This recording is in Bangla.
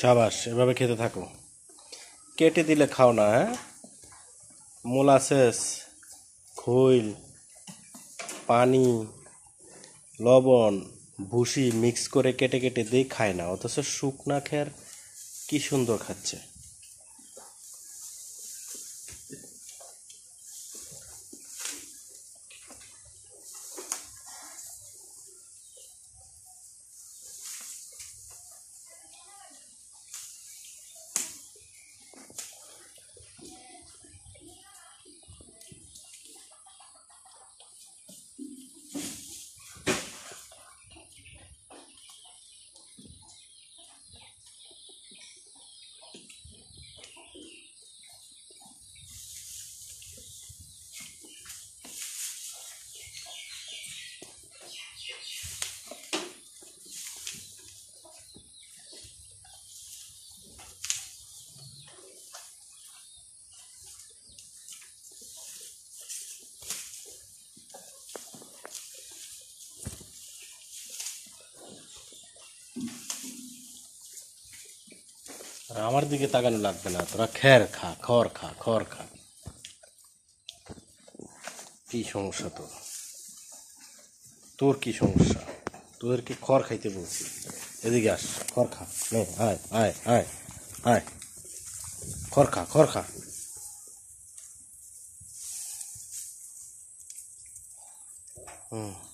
সাবাস এভাবে খেতে থাকো কেটে দিলে খাও না হ্যাঁ মোলাসেস খৈল পানি লবণ ভুসি মিক্স করে কেটে কেটে দিয়ে খায় না অথচ শুকনা খের কী সুন্দর খাচ্ছে আর আমার দিকে তাকানো লাগবে না তোরা খের খা খর খা খড় খা কী সমস্যা তোর তোর কী সমস্যা তোদেরকে খড় খাইতে বলছি এদিকে আস খড় খা নে আয় আয় আয় আয় খড় খা খড় খা হুম